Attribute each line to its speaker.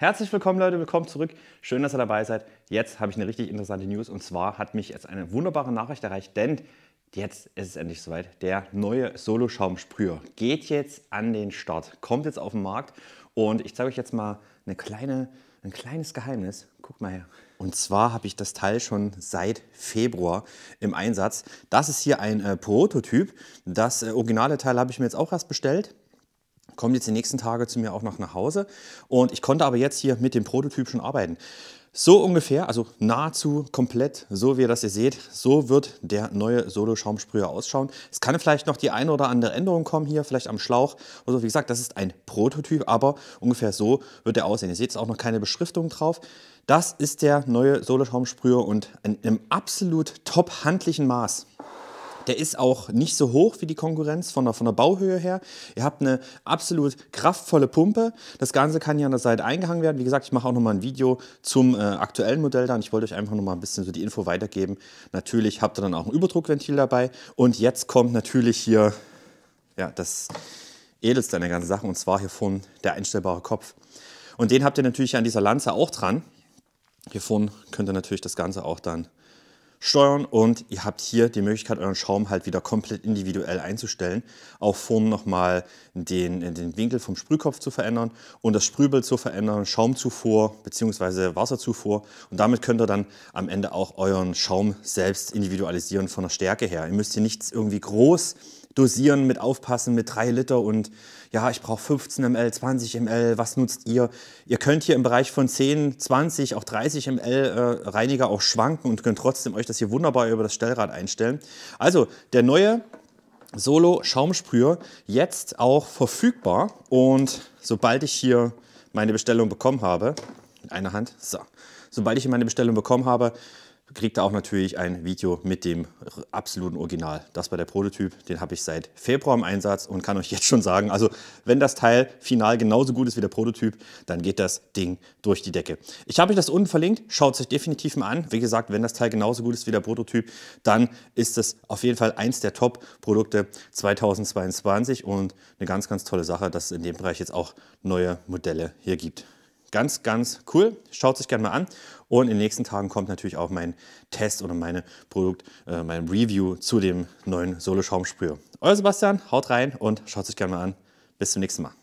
Speaker 1: Herzlich willkommen Leute, willkommen zurück. Schön, dass ihr dabei seid. Jetzt habe ich eine richtig interessante News und zwar hat mich jetzt eine wunderbare Nachricht erreicht, denn jetzt ist es endlich soweit. Der neue Solo-Schaumsprüher geht jetzt an den Start, kommt jetzt auf den Markt und ich zeige euch jetzt mal eine kleine, ein kleines Geheimnis. Guckt mal her. Und zwar habe ich das Teil schon seit Februar im Einsatz. Das ist hier ein äh, Prototyp. Das äh, originale Teil habe ich mir jetzt auch erst bestellt kommt jetzt die nächsten Tage zu mir auch noch nach Hause. Und ich konnte aber jetzt hier mit dem Prototyp schon arbeiten. So ungefähr, also nahezu komplett, so wie ihr das hier seht, so wird der neue Solo-Schaumsprüher ausschauen. Es kann vielleicht noch die eine oder andere Änderung kommen hier, vielleicht am Schlauch Also Wie gesagt, das ist ein Prototyp, aber ungefähr so wird er aussehen. Ihr seht, es auch noch keine Beschriftung drauf. Das ist der neue Solo-Schaumsprüher und in einem absolut top handlichen Maß der ist auch nicht so hoch wie die Konkurrenz von der, von der Bauhöhe her. Ihr habt eine absolut kraftvolle Pumpe. Das Ganze kann hier an der Seite eingehangen werden. Wie gesagt, ich mache auch nochmal ein Video zum äh, aktuellen Modell dann. ich wollte euch einfach nochmal ein bisschen so die Info weitergeben. Natürlich habt ihr dann auch ein Überdruckventil dabei. Und jetzt kommt natürlich hier ja, das edelste an der ganzen Sache und zwar hier vorne der einstellbare Kopf. Und den habt ihr natürlich an dieser Lanze auch dran. Hier vorne könnt ihr natürlich das Ganze auch dann steuern und ihr habt hier die Möglichkeit, euren Schaum halt wieder komplett individuell einzustellen. Auch vorne nochmal den, äh, den Winkel vom Sprühkopf zu verändern und das Sprühbild zu verändern, Schaumzufuhr bzw. Wasserzufuhr. Und damit könnt ihr dann am Ende auch euren Schaum selbst individualisieren von der Stärke her. Ihr müsst hier nichts irgendwie groß Dosieren mit Aufpassen mit drei Liter und ja, ich brauche 15 ml, 20 ml, was nutzt ihr? Ihr könnt hier im Bereich von 10, 20, auch 30 ml äh, Reiniger auch schwanken und könnt trotzdem euch das hier wunderbar über das Stellrad einstellen. Also der neue Solo Schaumsprüher jetzt auch verfügbar und sobald ich hier meine Bestellung bekommen habe, in einer Hand, so, sobald ich hier meine Bestellung bekommen habe, kriegt er auch natürlich ein Video mit dem absoluten Original. Das war der Prototyp, den habe ich seit Februar im Einsatz und kann euch jetzt schon sagen, also wenn das Teil final genauso gut ist wie der Prototyp, dann geht das Ding durch die Decke. Ich habe euch das unten verlinkt, schaut es euch definitiv mal an. Wie gesagt, wenn das Teil genauso gut ist wie der Prototyp, dann ist es auf jeden Fall eins der Top-Produkte 2022 und eine ganz, ganz tolle Sache, dass es in dem Bereich jetzt auch neue Modelle hier gibt. Ganz, ganz cool. Schaut euch gerne mal an. Und in den nächsten Tagen kommt natürlich auch mein Test oder meine Produkt, äh, mein Review zu dem neuen Solo Schaumsprüher. Euer Sebastian, haut rein und schaut euch gerne mal an. Bis zum nächsten Mal.